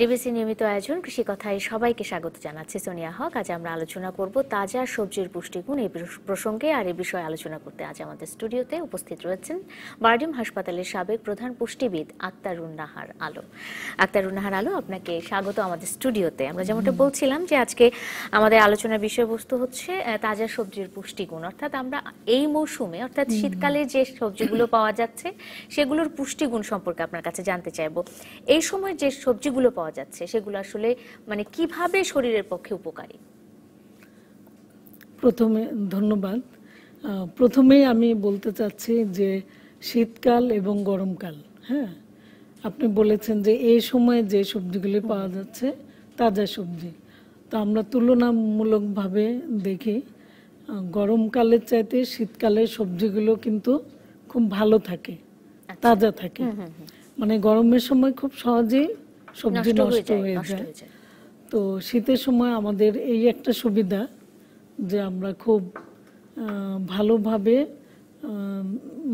DBC নিয়মিত আয়োজন কৃষি কথায় সবাইকে স্বাগত জানাচ্ছে সোনিয়া হক আজ আমরা আলোচনা করব তাজা সবজির পুষ্টিগুণ এই প্রসঙ্গে আর এই বিষয়ে আলোচনা করতে আজ আমাদের স্টুডিওতে উপস্থিত রয়েছেন বার্ডিম হাসপাতালের সাবেক প্রধান পুষ্টিবিদ আক্তারুন্নাহার আলো আক্তারুন্নাহার আলো আপনাকে স্বাগত আমাদের স্টুডিওতে আমরা যেমনটা বলছিলাম যে আজকে আমাদের আলোচনার বিষয়বস্তু হচ্ছে তাজা সবজির পুষ্টিগুণ অর্থাৎ আমরা এই মৌসুমে অর্থাৎ শীতকালে যে সবজিগুলো পাওয়া যাচ্ছে সেগুলোর পুষ্টিগুণ সম্পর্কে আপনার কাছে জানতে চাইব এই সময় যে সবজিগুলো পাওয়া যাচ্ছে সেগুলো আসলে মানে কিভাবে শরীরের পক্ষে উপকারী প্রথমে ধন্যবাদ প্রথমেই আমি বলতে চাচ্ছি যে শীতকাল এবং গরমকাল হ্যাঁ আপনি বলেছেন যে এই সময়ে যে সবজিগুলি পাওয়া যাচ্ছে তাজা সবজি তো আমরা তুলনামূলকভাবে দেখি গরমকালের চাইতে শীতকালের সবজিগুলো কিন্তু খুব ভালো থাকে আচ্ছা। তাজা থাকে মানে গরমের সময় খুব সহজেই সবজি নষ্ট হয়ে যায় তো শীতের সময় আমাদের এই একটা সুবিধা যে আমরা খুব ভালোভাবে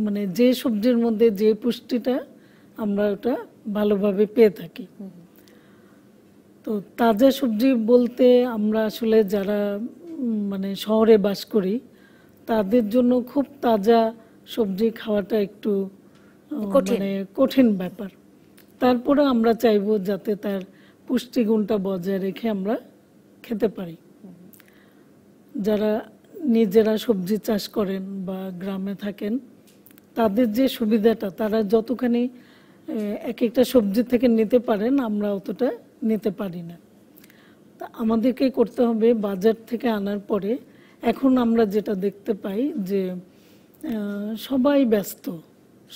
মানে যে সবজির মধ্যে যে পুষ্টিটা আমরা ওটা ভালোভাবে পেয়ে থাকি তো তাজা সবজি বলতে আমরা আসলে যারা মানে শহরে বাস করি তাদের জন্য খুব তাজা সবজি খাওয়াটা একটু মানে কঠিন ব্যাপার তারপরে আমরা চাইব যাতে তার পুষ্টিগুণটা বজায় রেখে আমরা খেতে পারি যারা নিজেরা সবজি চাষ করেন বা গ্রামে থাকেন তাদের যে সুবিধাটা তারা যতখানি এক একটা সবজি থেকে নিতে পারেন আমরা অতটা নিতে পারি না তা আমাদেরকে করতে হবে বাজার থেকে আনার পরে এখন আমরা যেটা দেখতে পাই যে সবাই ব্যস্ত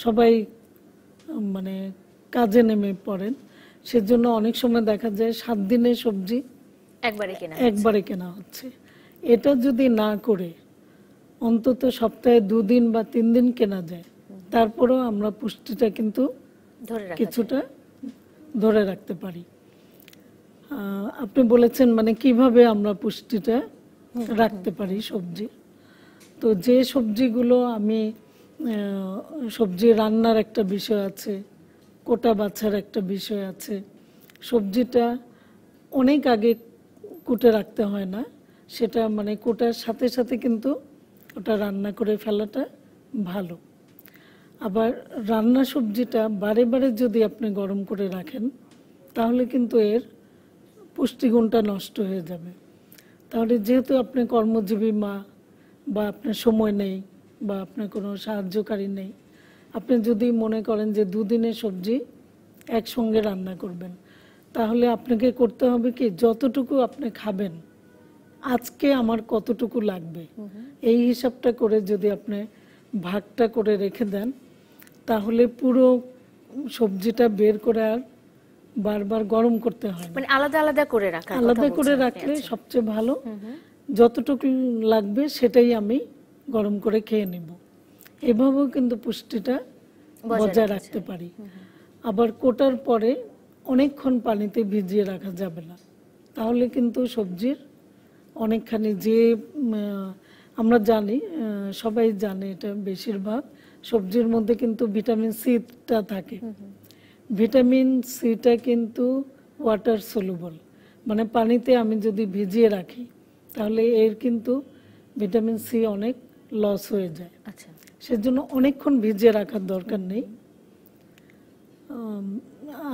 সবাই মানে কাজে নেমে পড়েন সেজন্য অনেক সময় দেখা যায় সাত দিনে সবজি একবারে কেনা একবারে কেনা হচ্ছে এটা যদি না করে অন্তত সপ্তাহে দুদিন বা তিন দিন কেনা যায় তারপরেও আমরা পুষ্টিটা কিন্তু কিছুটা ধরে রাখতে পারি আপনি বলেছেন মানে কিভাবে আমরা পুষ্টিটা রাখতে পারি সবজি তো যে সবজিগুলো আমি সবজি রান্নার একটা বিষয় আছে কোটা বাছার একটা বিষয় আছে সবজিটা অনেক আগে কুটে রাখতে হয় না সেটা মানে কোটার সাথে সাথে কিন্তু ওটা রান্না করে ফেলাটা ভালো আবার রান্না সবজিটা বারে বারে যদি আপনি গরম করে রাখেন তাহলে কিন্তু এর পুষ্টিগুণটা নষ্ট হয়ে যাবে তাহলে যেহেতু আপনি কর্মজীবী মা বা আপনার সময় নেই বা আপনার কোনো সাহায্যকারী নেই আপনি যদি মনে করেন যে দুদিনের সবজি একসঙ্গে রান্না করবেন তাহলে আপনাকে করতে হবে কি যতটুকু আপনি খাবেন আজকে আমার কতটুকু লাগবে এই হিসাবটা করে যদি আপনি ভাগটা করে রেখে দেন তাহলে পুরো সবজিটা বের করে আর বারবার গরম করতে হয় মানে আলাদা আলাদা করে রাখা আলাদা করে রাখলে আচ্ছা। সবচেয়ে ভালো যতটুকু লাগবে সেটাই আমি গরম করে খেয়ে নেবো এভাবেও কিন্তু পুষ্টিটা বজায় রাখতে পারি আবার কোটার পরে অনেকক্ষণ পানিতে ভিজিয়ে রাখা যাবে না তাহলে কিন্তু সবজির অনেকখানি যে আমরা জানি সবাই জানে এটা বেশিরভাগ সবজির মধ্যে কিন্তু ভিটামিন সিটা থাকে ভিটামিন সিটা কিন্তু ওয়াটার সলুবল মানে পানিতে আমি যদি ভিজিয়ে রাখি তাহলে এর কিন্তু ভিটামিন সি অনেক লস হয়ে যায় আচ্ছা সেজন্য অনেকক্ষণ ভিজিয়ে রাখার দরকার নেই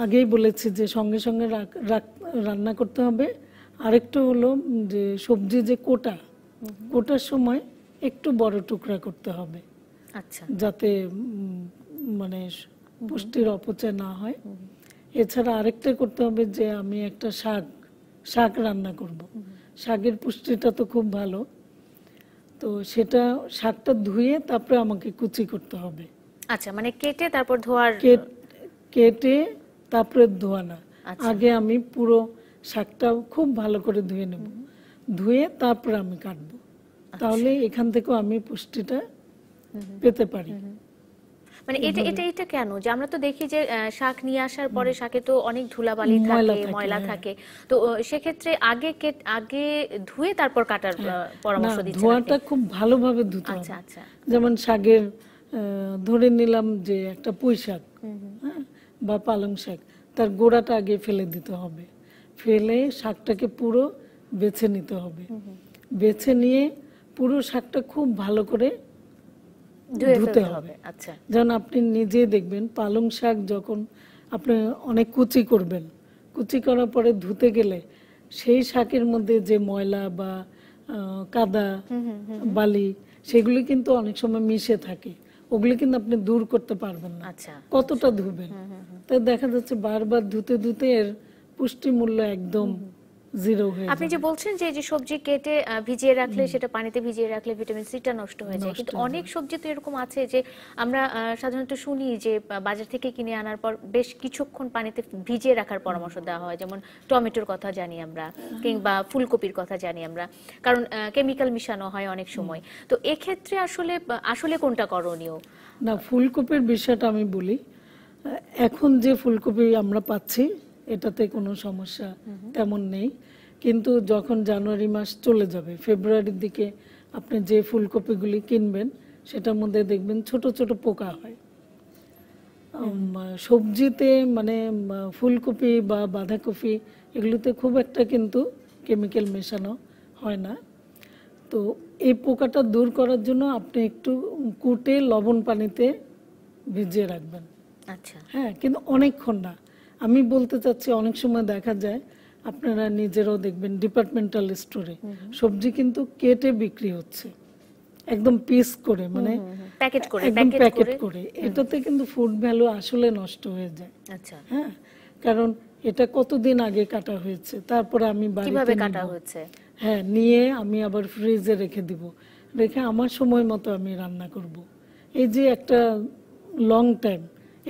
আগেই বলেছি যে সঙ্গে সঙ্গে রান্না করতে হবে আরেকটা হলো যে সবজি যে কোটা কোটার সময় একটু বড় টুকরা করতে হবে আচ্ছা যাতে মানে পুষ্টির অপচয় না হয় এছাড়া আরেকটা করতে হবে যে আমি একটা শাক শাক রান্না করব শাকের পুষ্টিটা তো খুব ভালো তো সেটা শাকটা ধুয়ে তারপরে আমাকে কুচি করতে হবে আচ্ছা মানে কেটে তারপর ধোয়ার কেটে তারপরে ধোয়া না আচ্ছা। আগে আমি পুরো শাকটা খুব ভালো করে ধুয়ে নেব ধুয়ে তারপরে আমি কাটবো আচ্ছা। তাহলে এখান থেকেও আমি পুষ্টিটা পেতে পারি মানে এটা এটা এটা কেন যে আমরা তো দেখি যে শাক নিয়ে আসার পরে শাকে তো অনেক ধুলাবালি থাকে ময়লা থাকে হ্যাঁ। তো সেক্ষেত্রে আগে আগে ধুয়ে তারপর কাটার হ্যাঁ। পরামর্শ দিচ্ছেন ধোয়াটা খুব ভালোভাবে ধুতে হবে আচ্ছা আচ্ছা যেমন শাকের ধরে নিলাম যে একটা পুঁই শাক হ্যাঁ, বা পালং শাক তার গোড়াটা আগে ফেলে দিতে হবে ফেলে শাকটাকে পুরো বেছে নিতে হবে বেছে নিয়ে পুরো শাকটা খুব ভালো করে ধুতে হবে আচ্ছা। যেমন আপনি নিজে দেখবেন পালং শাক যখন আপনি অনেক কুচি করবেন কুচি করার পরে ধুতে গেলে সেই শাকের মধ্যে যে ময়লা বা কাদা বালি সেগুলি কিন্তু অনেক সময় মিশে থাকে ওগুলি কিন্তু আপনি দূর করতে পারবেন না আচ্ছা। কতটা ধুবেন তো দেখা যাচ্ছে বারবার ধুতে ধুতে এর পুষ্টিমূল্য একদম জিরো হয়ে আপনি যে বলছেন যে যে সবজি কেটে ভিজিয়ে রাখলে সেটা পানিতে ভিজিয়ে রাখলে ভিটামিন সিটা নষ্ট হয়ে যায় কিন্তু অনেক সবজি তো এরকম আছে যে আমরা সাধারণত শুনি যে বাজার থেকে কিনে আনার পর বেশ কিছুক্ষণ পানিতে ভিজিয়ে রাখার পরামর্শ দেওয়া হয় যেমন টমেটোর কথা জানি আমরা কিংবা ফুলকপির কথা জানি আমরা কারণ কেমিক্যাল মিশানো হয় অনেক সময় তো এক্ষেত্রে আসলে আসলে কোনটা করণীয় না ফুলকপির বিষয়টা আমি বলি এখন যে ফুলকপি আমরা পাচ্ছি এটাতে কোনো সমস্যা তেমন নেই কিন্তু যখন জানুয়ারি মাস চলে যাবে ফেব্রুয়ারির দিকে আপনি যে ফুলকপিগুলি কিনবেন সেটার মধ্যে দেখবেন ছোট ছোট পোকা হয় সবজিতে মানে ফুলকপি বা বাঁধাকপি এগুলোতে খুব একটা কিন্তু কেমিক্যাল মেশানো হয় না তো এই পোকাটা দূর করার জন্য আপনি একটু কুটে লবণ পানিতে ভিজিয়ে রাখবেন আচ্ছা হ্যাঁ কিন্তু অনেকক্ষণ না আমি বলতে চাচ্ছি অনেক সময় দেখা যায় আপনারা নিজেরাও দেখবেন ডিপার্টমেন্টাল স্টোরে সবজি কিন্তু কেটে বিক্রি হচ্ছে একদম পিস করে মানে প্যাকেট করে একদম প্যাকেট করে এটাতে কিন্তু ফুড ভ্যালু আসলে নষ্ট হয়ে যায় আচ্ছা হ্যাঁ কারণ এটা কতদিন আগে কাটা হয়েছে তারপরে আমি বাড়িতে কাটা হচ্ছে হ্যাঁ নিয়ে আমি আবার ফ্রিজে রেখে দিব রেখে আমার সময় মতো আমি রান্না করব এই যে একটা লং টাইম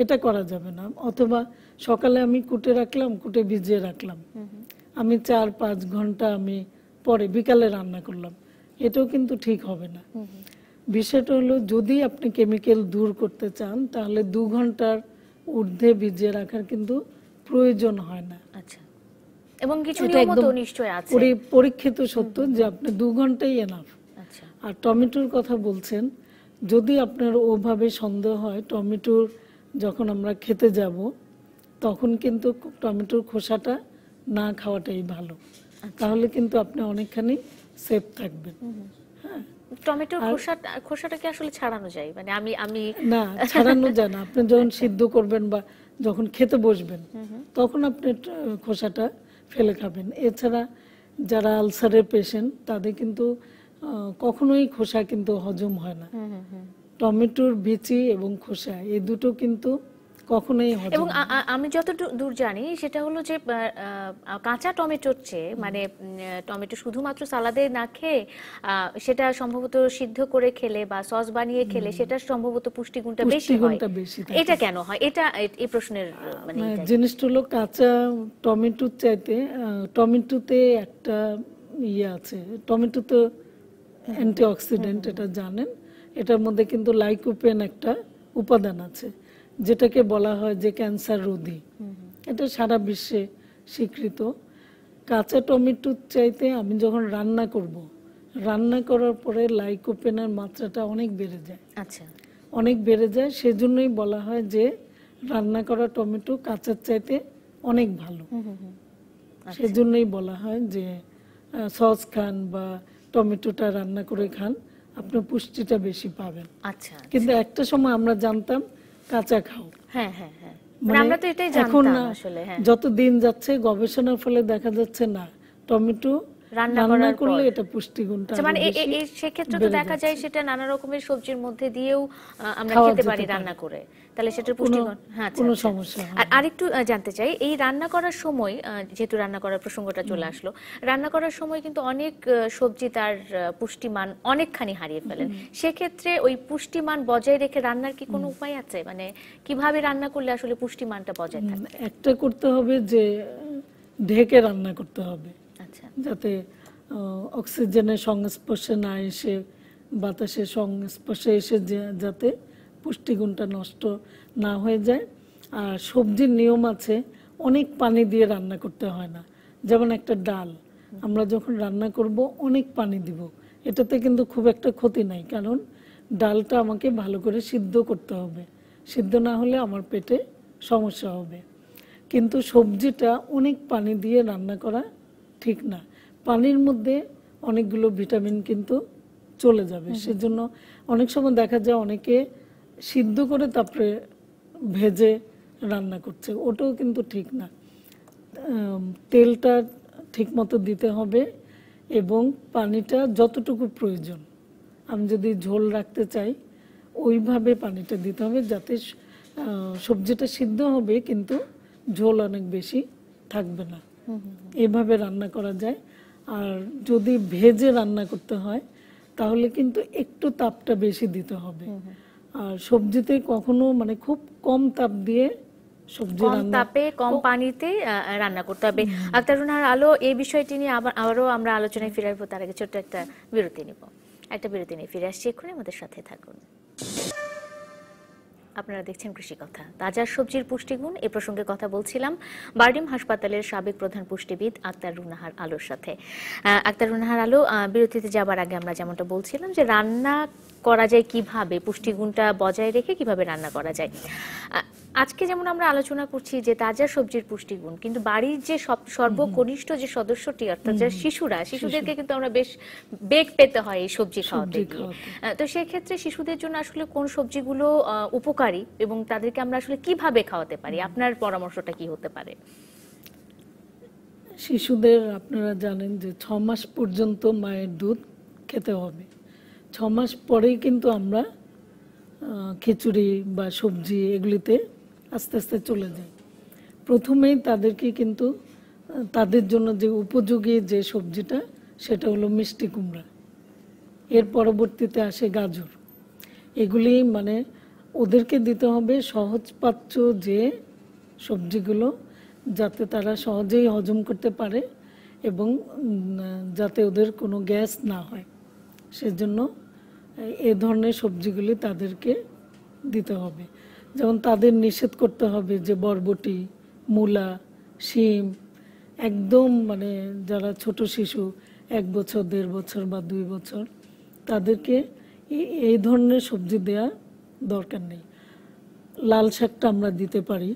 এটা করা যাবে না অথবা সকালে আমি কুটে রাখলাম কুটে ভিজিয়ে রাখলাম আমি চার পাঁচ ঘন্টা আমি পরে বিকালে রান্না করলাম এটাও কিন্তু ঠিক হবে না বিষয়টা হলো যদি আপনি কেমিক্যাল দূর করতে চান তাহলে দু ঘন্টার ঊর্ধ্বে ভিজিয়ে রাখার কিন্তু প্রয়োজন হয় না আচ্ছা। এবং কিছু নিশ্চয় আছে পরীক্ষিত সত্য যে আপনি দু ঘন্টাই এনাফ আচ্ছা। আর টমেটোর কথা বলছেন যদি আপনার ওভাবে সন্দেহ হয় টমেটোর যখন আমরা খেতে যাব তখন কিন্তু টমেটোর খোসাটা না খাওয়াটাই ভালো আচ্ছা। তাহলে কিন্তু আপনি অনেকখানি সেফ থাকবেন হ্যাঁ টমেটোর খোসাটা আসলে ছাড়ানো যায় মানে আমি আমি না ছাড়ানো আপনি যখন আচ্ছা। সিদ্ধ করবেন বা যখন খেতে বসবেন তখন আপনি খোসাটা ফেলে খাবেন এছাড়া যারা আলসারের পেশেন্ট তাদের কিন্তু কখনোই খোসা কিন্তু হজম হয় না টমেটোর বিচি এবং খোসা এই দুটো কিন্তু কখনোই এবং আমি যত দূর জানি সেটা হলো যে কাঁচা টমেটোর চেয়ে মানে টমেটো শুধুমাত্র সালাদে না খেয়ে সেটা সম্ভবত সিদ্ধ করে খেলে বা সস বানিয়ে খেলে সেটা সম্ভবত পুষ্টিগুণটা বেশি হয় এটা কেন হয় এটা এই প্রশ্নের মানে, মানে জিনিসটা হলো কাঁচা টমেটোর চাইতে টমেটোতে একটা ইয়ে আছে টমেটো তো অ্যান্টিঅক্সিডেন্ট এটা জানেন এটার মধ্যে কিন্তু লাইকোপেন একটা উপাদান আছে যেটাকে বলা হয় যে ক্যান্সার রোধী এটা সারা বিশ্বে স্বীকৃত কাঁচা টমেটোর চাইতে আমি যখন রান্না করব রান্না করার পরে লাইকোপেনের মাত্রাটা অনেক বেড়ে যায় আচ্ছা অনেক বেড়ে যায় সেজন্যই বলা হয় যে রান্না করা টমেটো কাঁচার চাইতে অনেক ভালো আচ্ছা। সেজন্যই বলা হয় যে সস খান বা টমেটোটা রান্না করে খান আপনার পুষ্টিটা বেশি পাবেন আচ্ছা, আচ্ছা। কিন্তু একটা সময় আমরা জানতাম কাঁচা খাও হ্যাঁ হ্যাঁ, হ্যাঁ। মানে মানে আসলে হ্যাঁ। যত দিন যাচ্ছে গবেষণার ফলে দেখা যাচ্ছে না টমেটো রান্না করার করলে এটা পুষ্টিগুণটা আচ্ছা, মানে সেক্ষেত্রে তো দেখা যায় সেটা নানা রকমের সবজির মধ্যে দিয়েও আমরা খেতে পারি রান্না করে তাহলে সেটার পুষ্টিগুণ হ্যাঁ আচ্ছা, কোনো আচ্ছা। সমস্যা আর আরেকটু জানতে চাই এই রান্না করার সময় যেহেতু রান্না করার প্রসঙ্গটা চলে আসলো রান্না করার সময় কিন্তু অনেক সবজি তার পুষ্টিমান অনেকখানি হারিয়ে ফেলেন সেক্ষেত্রে ওই পুষ্টিমান বজায় রেখে রান্নার কি কোনো উপায় আছে মানে কিভাবে রান্না করলে আসলে পুষ্টিমানটা বজায় থাকবে একটা করতে হবে যে ঢেকে রান্না করতে হবে যাতে অক্সিজেনের সংস্পর্শে না এসে বাতাসের সংস্পর্শে এসে যাতে পুষ্টিগুণটা নষ্ট না হয়ে যায় আর সবজির নিয়ম আছে অনেক পানি দিয়ে রান্না করতে হয় না যেমন একটা ডাল আমরা যখন রান্না করব অনেক পানি দিব এটাতে কিন্তু খুব একটা ক্ষতি নাই কারণ ডালটা আমাকে ভালো করে সিদ্ধ করতে হবে সিদ্ধ না হলে আমার পেটে সমস্যা হবে কিন্তু সবজিটা অনেক পানি দিয়ে রান্না করা ঠিক না পানির মধ্যে অনেকগুলো ভিটামিন কিন্তু চলে যাবে সেজন্য অনেক সময় দেখা যায় অনেকে সিদ্ধ করে তারপরে ভেজে রান্না করছে ওটাও কিন্তু ঠিক না তেলটা ঠিকমতো দিতে হবে এবং পানিটা যতটুকু প্রয়োজন আমি যদি ঝোল রাখতে চাই ওইভাবে পানিটা দিতে হবে যাতে সবজিটা সিদ্ধ হবে কিন্তু ঝোল অনেক বেশি থাকবে না এভাবে রান্না করা যায় আর যদি ভেজে রান্না করতে হয় তাহলে কিন্তু একটু তাপটা বেশি দিতে হবে আর সবজিতে কখনো মানে খুব কম তাপ দিয়ে তাপে কম পানিতে রান্না করতে হবে আলো বিষয়টি নিয়ে আবার আবারও আমরা আলোচনায় একটা বিরতি একটা বিরতি নিয়ে ফিরে আসছি এক্ষুনি আমাদের সাথে থাকুন আপনারা দেখছেন কৃষি কথা তাজা সবজির পুষ্টিগুণ এ প্রসঙ্গে কথা বলছিলাম বার্ডিম হাসপাতালের সাবেক প্রধান পুষ্টিবিদ আক্তার রুনাহার আলোর সাথে আক্তার রুনাহার আলো বিরতিতে যাবার আগে আমরা যেমনটা বলছিলাম যে রান্না করা যায় কিভাবে পুষ্টিগুণটা বজায় রেখে কিভাবে রান্না করা যায় আজকে যেমন আমরা আলোচনা করছি যে তাজা সবজির পুষ্টিগুণ কিন্তু বাড়ির যে সর্বকনিষ্ঠ যে সদস্যটি অর্থাৎ যারা শিশুরা শিশুদেরকে কিন্তু আমরা বেশ বেগ পেতে হয় এই সবজি খাওয়াতে গিয়ে তো সেক্ষেত্রে শিশুদের জন্য আসলে কোন সবজিগুলো উপকারী এবং তাদেরকে আমরা আসলে কিভাবে খাওয়াতে পারি আপনার পরামর্শটা কি হতে পারে শিশুদের আপনারা জানেন যে ছ মাস পর্যন্ত মায়ের দুধ খেতে হবে ছ মাস পরেই কিন্তু আমরা খিচুড়ি বা সবজি এগুলিতে আস্তে আস্তে চলে যায় প্রথমেই তাদেরকে কিন্তু তাদের জন্য যে উপযোগী যে সবজিটা সেটা হলো মিষ্টি কুমড়া এর পরবর্তীতে আসে গাজর এগুলি মানে ওদেরকে দিতে হবে সহজপাচ্য যে সবজিগুলো যাতে তারা সহজেই হজম করতে পারে এবং যাতে ওদের কোনো গ্যাস না হয় সেজন্য এ ধরনের সবজিগুলি তাদেরকে দিতে হবে যেমন তাদের নিষেধ করতে হবে যে বরবটি মূলা শিম একদম মানে যারা ছোট শিশু এক বছর দেড় বছর বা দুই বছর তাদেরকে এই ধরনের সবজি দেয়া দরকার নেই লাল শাকটা আমরা দিতে পারি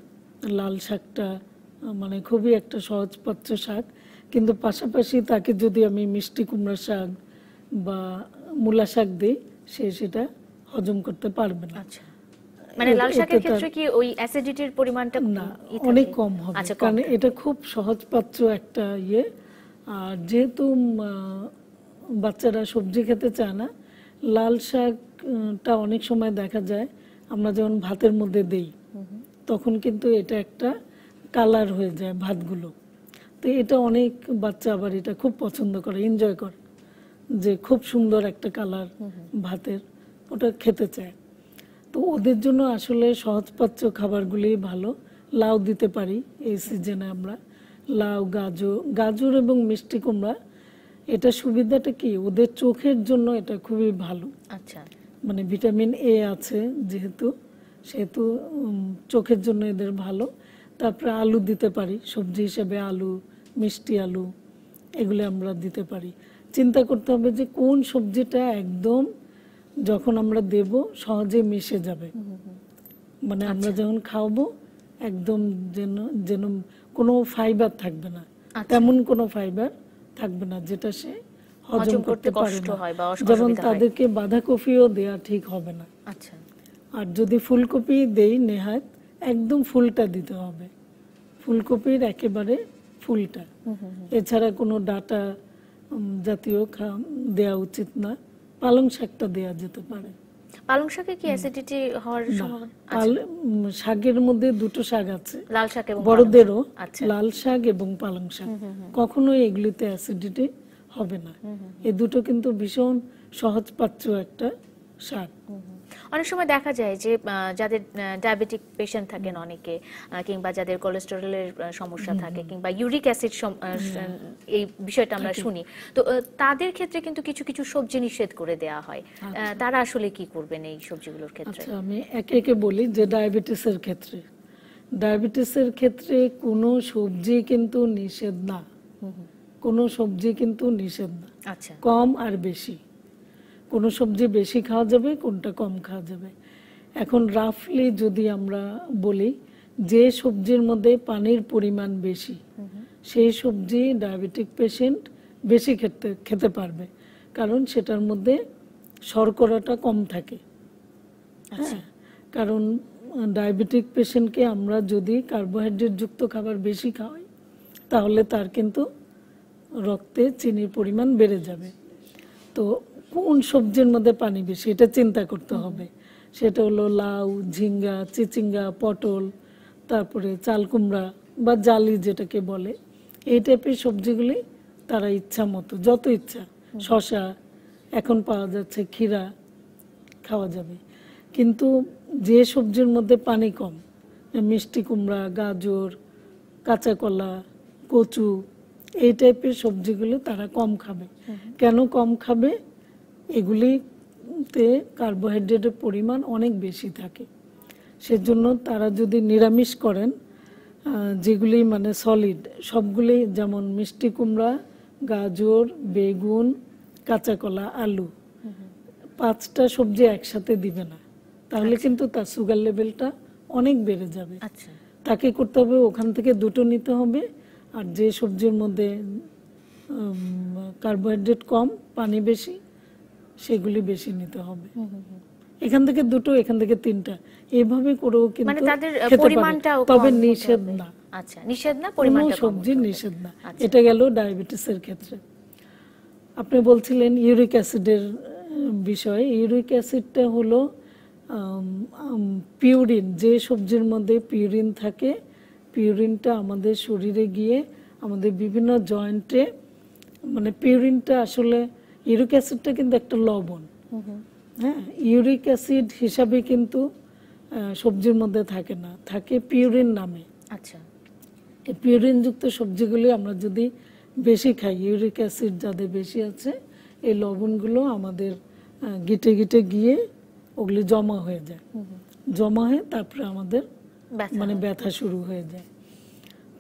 লাল শাকটা মানে খুবই একটা পাচ্য শাক কিন্তু পাশাপাশি তাকে যদি আমি মিষ্টি কুমড়া শাক বা মূলা শাক দিই সে সেটা হজম করতে পারবে না আচ্ছা মানে লাল শাকের ক্ষেত্রে কি ওই অ্যাসিডিটির পরিমাণটা না অনেক কম হবে আচ্ছা, কারণ এটা খুব পাত্র একটা ইয়ে আর যেহেতু বাচ্চারা সবজি খেতে চায় না লাল শাকটা অনেক সময় দেখা যায় আমরা যেমন ভাতের মধ্যে দেই তখন কিন্তু এটা একটা কালার হয়ে যায় ভাতগুলো তো এটা অনেক বাচ্চা আবার এটা খুব পছন্দ করে এনজয় করে যে খুব সুন্দর একটা কালার ভাতের ওটা খেতে চায় তো ওদের জন্য আসলে সহজপাচ্য খাবারগুলি ভালো লাউ দিতে পারি এই সিজনে আমরা লাউ গাজর গাজর এবং মিষ্টি কুমড়া এটা সুবিধাটা কি ওদের চোখের জন্য এটা খুবই ভালো আচ্ছা মানে ভিটামিন এ আছে যেহেতু সেহেতু চোখের জন্য এদের ভালো তারপরে আলু দিতে পারি সবজি হিসেবে আলু মিষ্টি আলু এগুলো আমরা দিতে পারি চিন্তা করতে হবে যে কোন সবজিটা একদম যখন আমরা দেব সহজে মিশে যাবে মানে আমরা আচ্ছা। যখন খাওয়াবো একদম যেন যেন কোনো ফাইবার থাকবে না আচ্ছা। তেমন কোনো ফাইবার থাকবে না যেটা সে হজম করতে পারে যেমন তাদেরকে বাঁধাকপিও দেয়া ঠিক হবে না আচ্ছা আর যদি ফুলকপি দেই নেহাত একদম ফুলটা দিতে হবে ফুলকপির একেবারে ফুলটা এছাড়া কোনো ডাটা জাতীয় দেয়া উচিত না পালং শাকটা দেয়া যেতে পারে পালং শাকে কি অ্যাসিডিটি হওয়ার সম্ভাবনা শাকের মধ্যে দুটো শাক আছে লাল শাক এবং বড়দেরও আচ্ছা। লাল শাক এবং পালং শাক কখনো এগুলিতে অ্যাসিডিটি হবে না এই দুটো কিন্তু ভীষণ সহজপাচ্য একটা শাক অনেক সময় দেখা যায় যে যাদের ডায়াবেটিক পেশেন্ট থাকেন অনেকে কিংবা যাদের কোলেস্টেরলের সমস্যা থাকে কিংবা ইউরিক অ্যাসিড এই বিষয়টা আমরা শুনি তো তাদের ক্ষেত্রে কিন্তু কিছু কিছু সবজি নিষেধ করে দেয়া হয় আচ্ছা। তারা আসলে কি করবেন এই সবজিগুলোর ক্ষেত্রে আচ্ছা, আমি একে একে বলি যে ডায়াবেটিসের ক্ষেত্রে ডায়াবেটিসের ক্ষেত্রে কোনো সবজি কিন্তু নিষেধ না কোনো সবজি কিন্তু নিষেধ না আচ্ছা। কম আর বেশি কোনো সবজি বেশি খাওয়া যাবে কোনটা কম খাওয়া যাবে এখন রাফলি যদি আমরা বলি যে সবজির মধ্যে পানির পরিমাণ বেশি সেই সবজি ডায়াবেটিক পেশেন্ট বেশি খেতে খেতে পারবে কারণ সেটার মধ্যে শর্করাটা কম থাকে আচ্ছা। হ্যাঁ কারণ ডায়াবেটিক পেশেন্টকে আমরা যদি কার্বোহাইড্রেটযুক্ত খাবার বেশি খাওয়াই তাহলে তার কিন্তু রক্তে চিনির পরিমাণ বেড়ে যাবে তো কোন সবজির মধ্যে পানি বেশি এটা চিন্তা করতে হবে সেটা হলো লাউ ঝিঙ্গা চিচিঙ্গা পটল তারপরে চাল কুমড়া বা জালি যেটাকে বলে এই টাইপের সবজিগুলি তারা ইচ্ছা মতো যত ইচ্ছা শশা এখন পাওয়া যাচ্ছে ক্ষীরা খাওয়া যাবে কিন্তু যে সবজির মধ্যে পানি কম মিষ্টি কুমড়া গাজর কাঁচা কলা কচু এই টাইপের সবজিগুলো তারা কম খাবে কেন কম খাবে এগুলিতে কার্বোহাইড্রেটের পরিমাণ অনেক বেশি থাকে সেজন্য তারা যদি নিরামিষ করেন যেগুলি মানে সলিড সবগুলি যেমন মিষ্টি কুমড়া গাজর বেগুন কাঁচাকলা আলু পাঁচটা সবজি একসাথে দিবে না তাহলে আচ্ছা। কিন্তু তার সুগার লেভেলটা অনেক বেড়ে যাবে আচ্ছা। তাকে করতে হবে ওখান থেকে দুটো নিতে হবে আর যে সবজির মধ্যে কার্বোহাইড্রেট কম পানি বেশি সেগুলি বেশি নিতে হবে এখান থেকে দুটো এখান থেকে তিনটা এভাবে করেও কিন্তু মানে তবে নিষেধ না আচ্ছা, নিষেধ না আচ্ছা। এটা গেল ডায়াবেটিসের ক্ষেত্রে আপনি বলছিলেন ইউরিক অ্যাসিডের বিষয়ে ইউরিক অ্যাসিডটা হলো পিউরিন যে সবজির মধ্যে পিউরিন থাকে পিউরিনটা আমাদের শরীরে গিয়ে আমাদের বিভিন্ন জয়েন্টে মানে পিউরিনটা আসলে ইউরিক অ্যাসিডটা কিন্তু একটা লবণ হ্যাঁ ইউরিক অ্যাসিড হিসাবে কিন্তু সবজির মধ্যে থাকে না থাকে পিউরিন নামে আচ্ছা এই পিউরিনযুক্ত সবজিগুলি আমরা যদি বেশি খাই ইউরিক অ্যাসিড যাদের বেশি আছে এই লবণগুলো আমাদের গিটে গিটে গিয়ে ওগুলি জমা হয়ে যায় জমা হয়ে তারপরে আমাদের মানে ব্যথা শুরু হয়ে যায়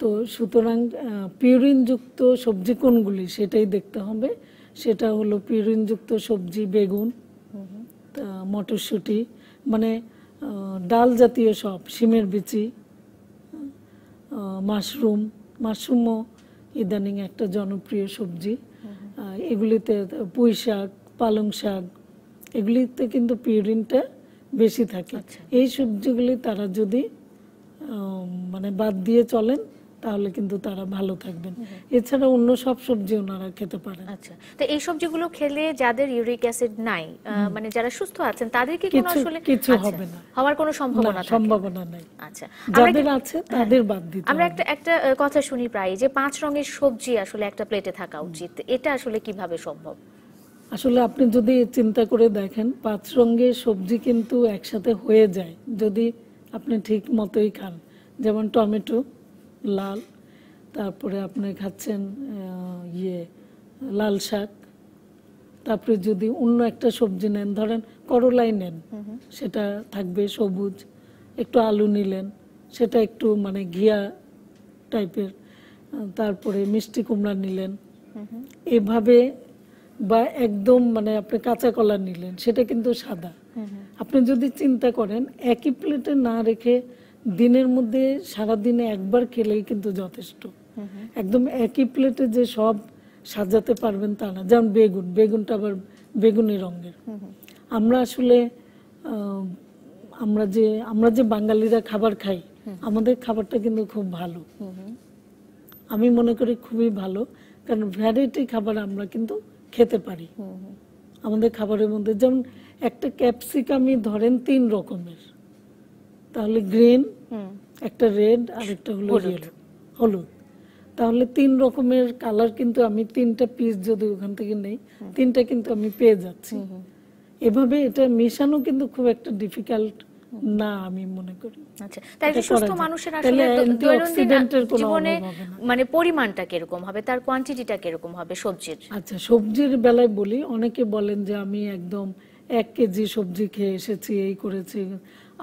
তো সুতরাং যুক্ত সবজি কোনগুলি সেটাই দেখতে হবে সেটা হলো পিউরিনযুক্ত সবজি বেগুন মটরশুঁটি মানে ডাল জাতীয় সব শিমের বিচি মাশরুম মাশরুমও ইদানিং একটা জনপ্রিয় সবজি এগুলিতে পুঁই শাক পালং শাক এগুলিতে কিন্তু পিউরিনটা বেশি থাকে আচ্ছা। এই সবজিগুলি তারা যদি মানে বাদ দিয়ে চলেন তাহলে কিন্তু তারা ভালো থাকবেন এছাড়া অন্য সব সবজি ওনারা খেতে পারেন আচ্ছা তো এই সবজিগুলো খেলে যাদের ইউরিক অ্যাসিড নাই মানে যারা সুস্থ আছেন তাদের কি কোনো আসলে কিছু আচ্ছা, হবে না হওয়ার কোনো সম্ভাবনা সম্ভাবনা নাই আচ্ছা যাদের আছে হ্যাঁ। তাদের বাদ দিতে আমরা একটা একটা কথা শুনি প্রায় যে পাঁচ রঙের সবজি আসলে একটা প্লেটে থাকা উচিত এটা আসলে কিভাবে সম্ভব আসলে আপনি যদি চিন্তা করে দেখেন পাঁচ রঙের সবজি কিন্তু একসাথে হয়ে যায় যদি আপনি ঠিক মতোই খান যেমন টমেটো লাল তারপরে আপনি খাচ্ছেন ইয়ে লাল শাক তারপরে যদি অন্য একটা সবজি নেন ধরেন করলাই নেন সেটা থাকবে সবুজ একটু আলু নিলেন সেটা একটু মানে ঘিয়া টাইপের তারপরে মিষ্টি কুমড়া নিলেন এভাবে বা একদম মানে আপনি কাঁচা কলা নিলেন সেটা কিন্তু সাদা আপনি যদি চিন্তা করেন একই প্লেটে না রেখে দিনের মধ্যে সারাদিনে একবার খেলেই কিন্তু যথেষ্ট একদম একই প্লেটে যে সব সাজাতে পারবেন তা না যেমন বেগুন বেগুনটা আবার বেগুনি রঙের আমরা আসলে আমরা যে আমরা যে বাঙালিরা খাবার খাই আমাদের খাবারটা কিন্তু খুব ভালো আমি মনে করি খুবই ভালো কারণ ভ্যারাইটি খাবার আমরা কিন্তু খেতে পারি আমাদের খাবারের মধ্যে যেমন একটা ক্যাপসিকামই ধরেন তিন রকমের তাহলে গ্রিন একটা রেড আর একটা হলো হলুদ তাহলে তিন রকমের কালার কিন্তু আমি তিনটা পিস যদি ওখান থেকে নেই তিনটা কিন্তু আমি পেয়ে যাচ্ছি এভাবে এটা মেশানো কিন্তু খুব একটা ডিফিকাল্ট না আমি মনে করি আচ্ছা, মানে পরিমাণটা কিরকম হবে তার কোয়ান্টিটিটা কিরকম হবে সবজির আচ্ছা সবজির বেলায় বলি অনেকে বলেন যে আমি একদম এক কেজি সবজি খেয়ে এসেছি এই করেছি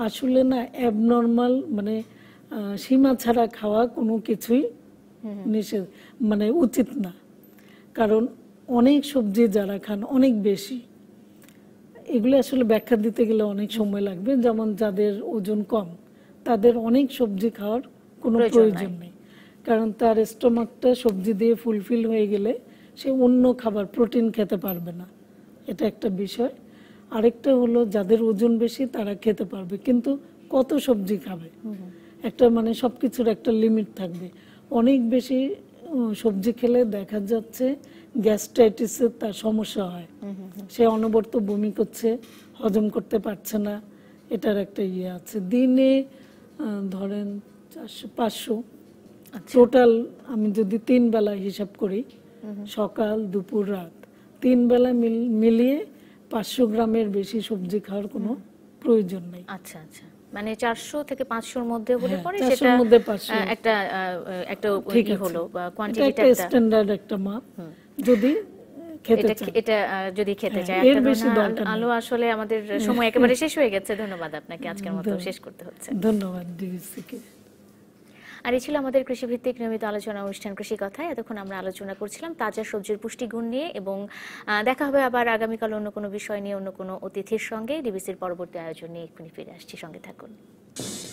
আসলে না অ্যাবনর্মাল মানে সীমা ছাড়া খাওয়া কোনো কিছুই নিষেধ মানে উচিত না কারণ অনেক সবজি যারা খান অনেক বেশি এগুলো আসলে ব্যাখ্যা দিতে গেলে অনেক সময় লাগবে যেমন যাদের ওজন কম তাদের অনেক সবজি খাওয়ার কোনো প্রয়োজন নেই কারণ তার স্টোমাকটা সবজি দিয়ে ফুলফিল হয়ে গেলে সে অন্য খাবার প্রোটিন খেতে পারবে না এটা একটা বিষয় আরেকটা হলো যাদের ওজন বেশি তারা খেতে পারবে কিন্তু কত সবজি খাবে একটা মানে সব কিছুর একটা লিমিট থাকবে অনেক বেশি সবজি খেলে দেখা যাচ্ছে গ্যাস্ট্রাইটিসের তার সমস্যা হয় সে অনবর্ত বমি করছে হজম করতে পারছে না এটার একটা ইয়ে আছে দিনে ধরেন চারশো পাঁচশো টোটাল আচ্ছা। আমি যদি তিন বেলা হিসাব করি সকাল দুপুর রাত তিন বেলা মিলিয়ে পাঁচশো গ্রামের বেশি সবজি খাওয়ার কোনো প্রয়োজন নেই আচ্ছা আচ্ছা মানে চারশো থেকে পাঁচশোর মধ্যে হলে হ্যাঁ, পরে সেটা মধ্যে ইয়ে একটা একটা ঠিক হলো বা কোয়ান্টিটিটা একটা স্ট্যান্ডার্ড একটা মাপ যদি খেতে চাই এটা যদি খেতে হ্যাঁ, চাই একটা আলো আসলে আমাদের হ্যাঁ। সময় একেবারে শেষ হয়ে গেছে ধন্যবাদ আপনাকে আজকের মতো শেষ করতে হচ্ছে ধন্যবাদ ডিভিসিকে আর এই ছিল আমাদের কৃষিভিত্তিক নিয়মিত আলোচনা অনুষ্ঠান কৃষি কথায় এতক্ষণ আমরা আলোচনা করছিলাম তাজা সবজির পুষ্টিগুণ নিয়ে এবং দেখা হবে আবার আগামীকাল অন্য কোনো বিষয় নিয়ে অন্য কোনো অতিথির সঙ্গে ডিবিসির পরবর্তী আয়োজন নিয়ে এক্ষুনি ফিরে আসছি সঙ্গে থাকুন